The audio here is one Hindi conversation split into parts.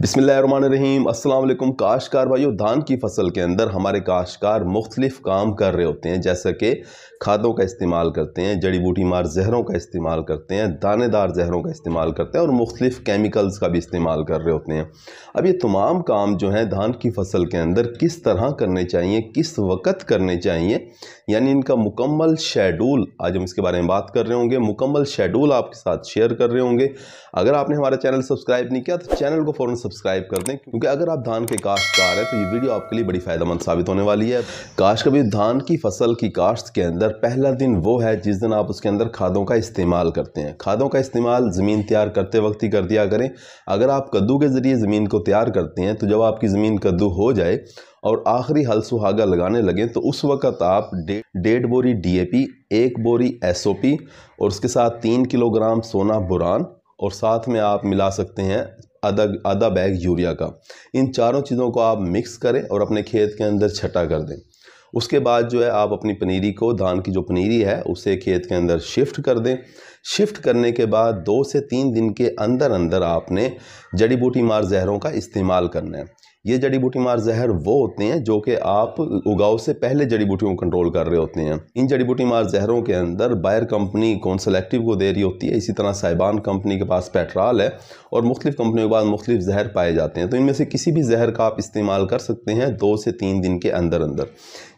बिसमीम अल्लाम काश्तकार भाइयों धान की फसल के अंदर हमारे काश्तकार मुख्तलिफ़ काम कर रहे होते हैं जैसे कि खादों का इस्तेमाल करते हैं जड़ी बूटी मार जहरों का इस्तेमाल करते हैं दानेदार जहरों का इस्तेमाल करते हैं और मुख्तलिफ़ केमिकल्स का भी इस्तेमाल कर रहे होते हैं अब ये तमाम काम जो हैं धान की फसल के अंदर किस तरह करने चाहिए किस वक़्त करने चाहिए यानी इनका मुकम्मल शेडूल आज हम इसके बारे में बात कर रहे होंगे मुकम्मल शेडूल आपके साथ शेयर कर रहे होंगे अगर आपने हमारा चैनल सब्सक्राइब नहीं किया तो चैनल को फ़ौरन सब्सक्राइब कर दें क्योंकि अगर आप धान के काश्तकार हैं तो ये वीडियो आपके लिए बड़ी फ़ायदेमंद साबित होने वाली है काश कभी धान की फसल की काश्त के अंदर पहला दिन वो है जिस दिन आप उसके अंदर खादों का इस्तेमाल करते हैं खादों का इस्तेमाल ज़मीन तैयार करते वक्त ही कर दिया करें अगर आप कद्दू के ज़रिए ज़मीन को तैयार करते हैं तो जब आपकी ज़मीन कद्दू हो जाए और आखिरी हल सुहागा लगाने लगें तो उस वक्त आप डेढ़ बोरी डीएपी एक बोरी एसओपी और उसके साथ तीन किलोग्राम सोना बुरान और साथ में आप मिला सकते हैं आधा आधा बैग यूरिया का इन चारों चीज़ों को आप मिक्स करें और अपने खेत के अंदर छटा कर दें उसके बाद जो है आप अपनी पनीरी को धान की जो पनीरी है उसे खेत के अंदर शिफ्ट कर दें शिफ्ट करने के बाद दो से तीन दिन के अंदर अंदर आपने जड़ी बूटी मार जहरों का इस्तेमाल करना है ये जड़ी बूटी मार जहर वो होते हैं जो कि आप उगाओ से पहले जड़ी बूटियों को कंट्रोल कर रहे होते हैं इन जड़ी बूटी मार जहरों के अंदर बायर कंपनी एक्टिव को दे रही होती है इसी तरह साइबान कंपनी के पास पेट्राल है और मुख्तफ कंपनियों के पास मुख्तलिफ जहर पाए जाते हैं तो इनमें से किसी भी जहर का आप इस्तेमाल कर सकते हैं दो से तीन दिन के अंदर अंदर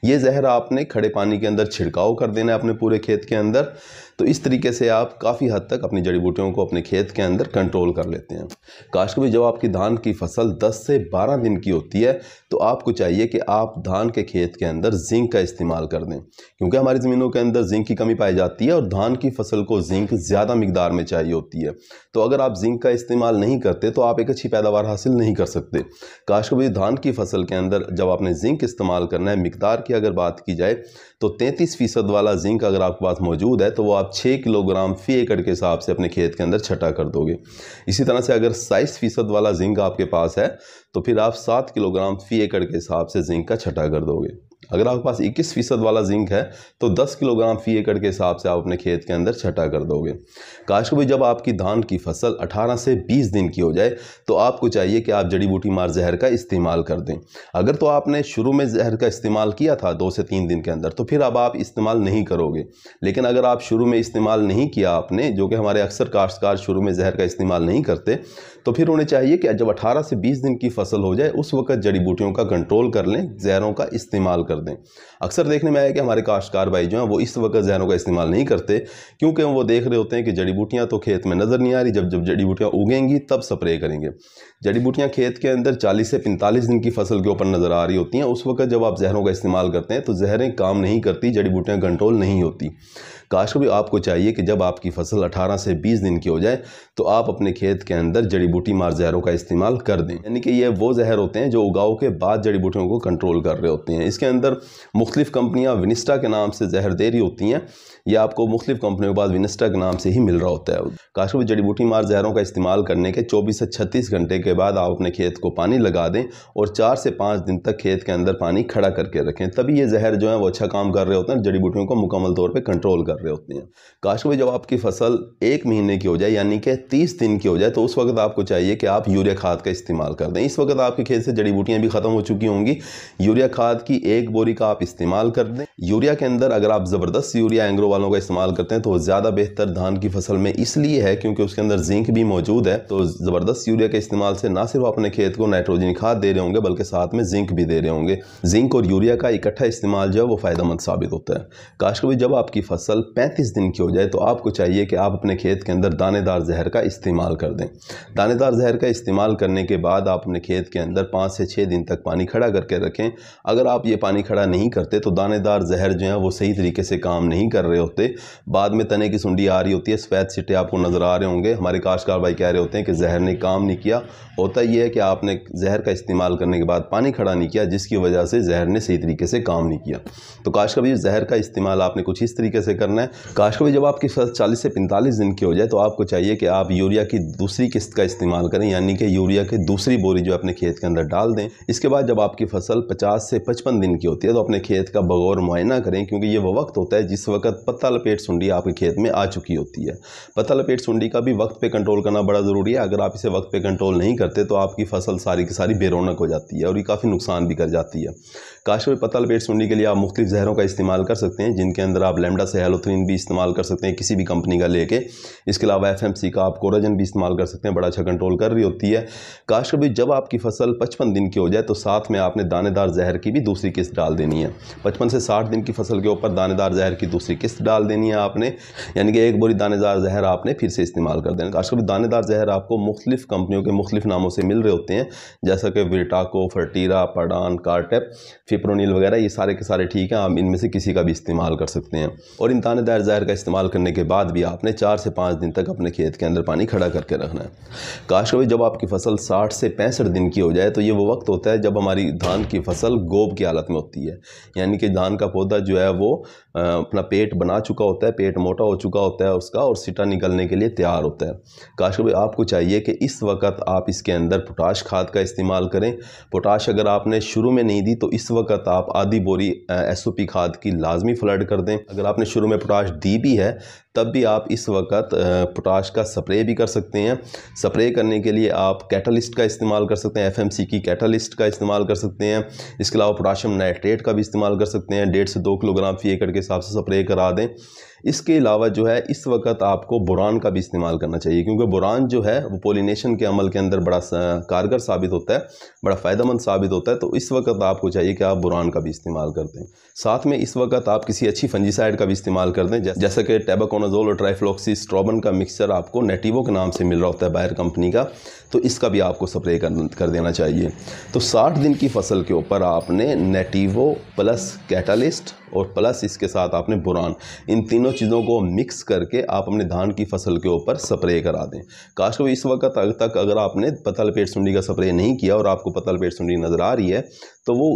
ये जहर आपने खड़े पानी के अंदर छिड़काव कर देना है अपने पूरे खेत के अंदर तो इस तरीके से आप काफ़ी हद तक अपनी जड़ी बूटियों को अपने खेत के अंदर कंट्रोल कर लेते हैं काश कभी जब आपकी धान की फसल 10 से 12 दिन की होती है तो आपको चाहिए कि आप धान के खेत के अंदर जिंक का इस्तेमाल कर दें क्योंकि हमारी ज़मीनों के अंदर जिंक की कमी पाई जाती है और धान की फसल को जिंक ज़्यादा मकदार में चाहिए होती है तो अगर आप जिंक का इस्तेमाल नहीं करते तो आप एक अच्छी पैदावार हासिल नहीं कर सकते काश कभी धान की फसल के अंदर जब आपने जिंक इस्तेमाल करना है मकदार की अगर बात की जाए तो तैंतीस फ़ीसद वाला जिंक अगर आपके पास मौजूद है तो वो आप छः किलोग्राम फी एकड़ के हिसाब से अपने खेत के अंदर छटा कर दोगे इसी तरह से अगर साइस फीसद वाला जिंक आपके पास है तो फिर आप सात किलोग्राम फी एकड़ के हिसाब से जिंक का छटा कर दोगे अगर आपके पास 21 फीसद वाला जिंक है तो 10 किलोग्राम फी एकड़ के हिसाब से आप अपने खेत के अंदर छटा कर दोगे काश कभी जब आपकी धान की फसल 18 से 20 दिन की हो जाए तो आपको चाहिए कि आप जड़ी बूटी मार जहर का इस्तेमाल कर दें अगर तो आपने शुरू में जहर का इस्तेमाल किया था दो से तीन दिन के अंदर तो फिर अब आप इस्तेमाल नहीं करोगे लेकिन अगर आप शुरू में इस्तेमाल नहीं किया आपने जो कि हमारे अक्सर काश्तकार शुरू में जहर का इस्तेमाल नहीं करते तो फिर उन्हें चाहिए कि जब अठारह से बीस दिन की फसल हो जाए उस वक्त जड़ी बूटियों का कंट्रोल कर लें जहरों का इस्तेमाल कर कर दें अक्सर देखने में आया कि हमारे काश्तकार भाई जो हैं वो इस वक्त जहनों का इस्तेमाल नहीं करते क्योंकि वो देख रहे होते हैं कि जड़ी बूटियाँ तो खेत में नज़र नहीं आ रही जब जब जड़ी बूटियाँ उगेंगी तब स्प्रे करेंगे जड़ी बूटियाँ खेत के अंदर चालीस से पैंतालीस दिन की फसल के ऊपर नज़र आ रही होती हैं उस वक्त जब आप जहरों का इस्तेमाल करते हैं तो जहरें काम नहीं करती जड़ी बूटियाँ कंट्रोल नहीं होती काश को भी आपको चाहिए कि जब आपकी फसल 18 से बीस दिन की हो जाए तो आप अपने खेत के अंदर जड़ी बूटी मार जहरों का इस्तेमाल कर दें यानी कि ये वो जहर होते हैं जो उगाओ के बाद जड़ी बूटियों को कंट्रोल कर रहे होते हैं इसके अंदर मुख्तफ कंपनियाँ विनिस्टा के नाम से जहर दे रही होती हैं या आपको मुख्तु कंपनियों के बाद विनिस्टा के नाम से ही मिल रहा होता है काशू जड़ी बूटी मार जहरों का इस्तेमाल करने के चौबीस से छत्तीस घंटे के बाद आप अपने खेत को पानी लगा दें और चार से पाँच दिन तक खेत के अंदर पानी खड़ा करके रखें तभी ये जहर जो है वो अच्छा काम कर रहे होते हैं जड़ी बूटियों को मुकम्मल तौर पर कंट्रोल कर कर रहे होते हैं काश में जब आपकी फसल एक महीने की हो जाए यानी कि तीस दिन की हो जाए तो उस वक्त आपको चाहिए कि आप यूरिया खाद का इस्तेमाल कर दें इस वक्त आपके खेत से जड़ी बूटियाँ भी ख़त्म हो चुकी होंगी यूरिया खाद की एक बोरी का आप इस्तेमाल कर दें यूरिया के अंदर अगर आप ज़बरदस्त यूरिया एंग्रो वालों का इस्तेमाल करते हैं तो ज़्यादा बेहतर धान की फसल में इसलिए है क्योंकि उसके अंदर जिंक भी मौजूद है तो ज़बरदस्त यूरिया के इस्तेमाल से ना सिर्फ अपने खेत को नाइट्रोजन खाद दे रहे होंगे बल्कि साथ में जिंक भी दे रहे होंगे जिंक और यूरिया का इकट्ठा इस्तेमाल जो है वो फ़ायदेमंद साबित होता है काश कभी जब आपकी फसल पैंतीस 35 दिन की हो जाए तो आपको चाहिए कि आप अपने खेत के अंदर दानेदार जहर का इस्तेमाल कर दें दानेदार जहर का इस्तेमाल करने के बाद आप अपने खेत के अंदर पाँच से छः दिन तक पानी खड़ा करके रखें अगर आप ये पानी खड़ा नहीं करते तो दानेदार जहर जो है वो सही तरीके से काम नहीं कर रहे होते बाद में तने की सुंडी आ रही होती है सफ़ेद सिटे आपको नज़र आ रहे होंगे हमारे काशकार भाई कह रहे होते हैं कि जहर ने काम नहीं किया होता यह है कि आपने जहर का इस्तेमाल करने के बाद पानी खड़ा नहीं किया जिसकी वजह से जहर ने सही तरीके से काम नहीं किया तो काश भाई जहर का इस्तेमाल आपने कुछ इस तरीके से करना करना है काश काशकोई जब आपकी फसल चालीस से पैंतालीस दिन की हो जाए तो आपको चाहिए कि आप यूरिया की दूसरी किस्त का इस्तेमाल करें यानी कि यूरिया की दूसरी बोरी जो अपने खेत के अंदर डाल दें इसके बाद जब आपकी फसल पचास से पचपन दिन की होती है तो अपने खेत का बगौर मुआयना करें क्योंकि ये वो वक्त होता है जिस वक्त पत्ता लपेट सुंडी आपके खेत में आ चुकी होती है पत्ता लपेट सुंडी का भी वक्त पर कंट्रोल करना बड़ा ज़रूरी है अगर आप इसे वक्त पर कंट्रोल नहीं करते तो आपकी फसल सारी की सारी बेरोनक हो जाती है और ये काफ़ी नुकसान भी कर जाती है काशकोई पत्ता लपेट सुंडी के लिए आप मुख्तलिफ जहरों का इस्तेमाल कर सकते हैं जिनके अंदर आप लेमडा से हेलो बेहतरीन भी इस्तेमाल कर सकते हैं किसी भी कंपनी का लेके इसके अलावा एफ का आप कोराजन भी इस्तेमाल कर सकते हैं बड़ा अच्छा कंट्रोल कर रही होती है काश कभी जब आपकी फसल पचपन दिन की हो जाए तो साथ में आपने दानेदार जहर की भी दूसरी किस्त डाल देनी है पचपन से साठ दिन की फसल के ऊपर दानेदार जहर की दूसरी किस्त डाल देनी है आपने यानी कि एक बोरी दानेदार जहर आपने फिर से इस्तेमाल कर देना काश कभी दानेदार जहर आपको मुख्तफ कंपनियों के मुख्तफ नामों से मिल रहे होते हैं जैसा कि विटाको फर्टीरा पडान कारटेप फिप्रोनील वगैरह ये सारे के सारे ठीक हैं आप इनमें से किसी का भी इस्तेमाल कर सकते हैं और इन दानेदार जहर का इस्तेमाल करने के बाद भी आपने चार से पाँच दिन तक अपने खेत के अंदर पानी खड़ा करके रखना है काश कभी जब आपकी फसल साठ से पैंसठ दिन की हो जाए तो ये वो वक्त होता है जब हमारी धान की फसल गोब की हालत में होती है यानी कि धान का पौधा जो है वो अपना पेट बना चुका होता है पेट मोटा हो चुका होता है उसका और सीटा निकलने के लिए तैयार होता है काश कभी आपको चाहिए कि इस वक्त आप इसके अंदर पोटाश खाद का इस्तेमाल करें पोटाश अगर आपने शुरू में नहीं दी तो इस वक्त आप आधी बोरी एस खाद की लाजमी फ्लड कर दें अगर आपने शुरू में स्वराज दी भी है तब भी आप इस वक्त पोटाश का स्प्रे भी कर सकते हैं स्प्रे करने के लिए आप कैटलिस्ट का इस्तेमाल कर सकते हैं एफएमसी की कैटलिस्ट का इस्तेमाल कर सकते हैं इसके अलावा पोटाशियम नाइट्रेट का भी इस्तेमाल कर सकते हैं डेढ़ से दो किलोग्राम फी एकड़ के हिसाब से स्प्रे करा दें इसके अलावा जो है इस वक्त आपको बुरान का भी इस्तेमाल करना चाहिए क्योंकि बुरान जो है वो पोलिनेशन के अमल के अंदर बड़ा कारगर साबित होता है बड़ा फ़ायदेमंद साबित होता है तो इस वक्त आपको चाहिए कि आप बुरान का भी इस्तेमाल कर दें साथ में इस वक्त आप किसी अच्छी फंजीसाइड का भी इस्तेमाल कर दें जैसे कि टेबाकोना ट्राइफेनाजोल और ट्राइफ्लॉक्सी स्ट्रॉबन का मिक्सचर आपको नेटिवो के नाम से मिल रहा होता है बायर कंपनी का तो इसका भी आपको स्प्रे कर, कर देना चाहिए तो साठ दिन की फसल के ऊपर आपने नेटिवो प्लस कैटालिस्ट और प्लस इसके साथ आपने बुरान इन तीनों चीज़ों को मिक्स करके आप अपने धान की फसल के ऊपर स्प्रे करा दें काश को इस वक्त अगर तक अगर आपने पतल पेट सुंडी का स्प्रे नहीं किया और आपको पतल पेट सुंडी नज़र आ रही है तो वो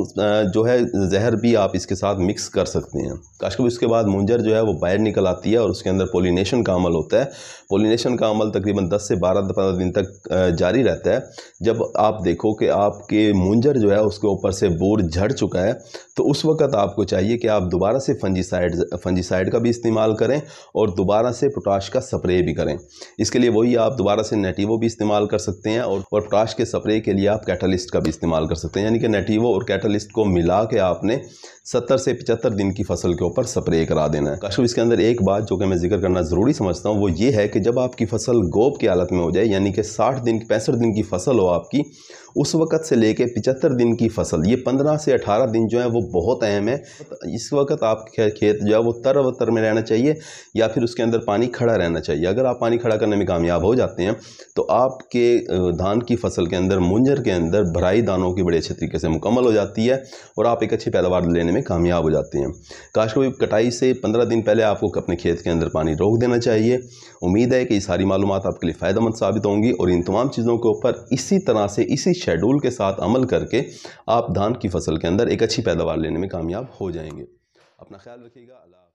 जो है जहर भी आप इसके साथ मिक्स कर सकते हैं काश उसके बाद मुंजर जो है वो बाहर निकल आती है और उसके अंदर पोलिनेशन का अमल होता है पोलिनेशन का अमल तकरीबन 10 से 12 पंद्रह दिन तक जारी रहता है जब आप देखो कि आपके मुंजर जो है उसके ऊपर से बोर झड़ चुका है तो उस वक्त आपको चाहिए कि आप दोबारा से फंजीसाइड फंजीसाइड का भी इस्तेमाल करें और दोबारा से पोटाश का स्प्रे भी करें इसके लिए वही आप दोबारा से नेटिवो भी इस्तेमाल कर सकते हैं और और पोटाश के स्प्रे के लिए आप कैटलिस्ट का भी इस्तेमाल कर सकते हैं यानी कि नेटिवो और कैटलिस्ट को मिला के आपने सत्तर से पचहत्तर दिन की फसल के ऊपर स्प्रे करा देना है काशु इसके अंदर एक बात जो कि मैं जिक्र करना ज़रूरी समझता हूँ वो ये है कि जब आपकी फसल गोब की हालत में हो जाए यानी कि साठ दिन पैंसठ दिन की फसल हो आपकी उस वक़्त से लेके पिचहत्तर दिन की फसल ये पंद्रह से अठारह दिन जो है वो बहुत अहम है इस वक्त आप खेत जो है वो तर वतर में रहना चाहिए या फिर उसके अंदर पानी खड़ा रहना चाहिए अगर आप पानी खड़ा करने में कामयाब हो जाते हैं तो आपके धान की फसल के अंदर मुंजर के अंदर भराई दानों की बड़े अच्छे तरीके से मुकम्मल हो जाती है और आप एक अच्छी पैदावार लेने में कामयाब हो जाते हैं काश को कटाई से पंद्रह दिन पहले आपको अपने खेत के अंदर पानी रोक देना चाहिए उम्मीद है कि ये सारी मालूम आपके लिए फ़ायदेमंद साबित होंगी और इन तमाम चीज़ों के ऊपर इसी तरह से इसी शेड्यूल के साथ अमल करके आप धान की फसल के अंदर एक अच्छी पैदावार लेने में कामयाब हो जाएंगे अपना ख्याल रखिएगा अल्लाह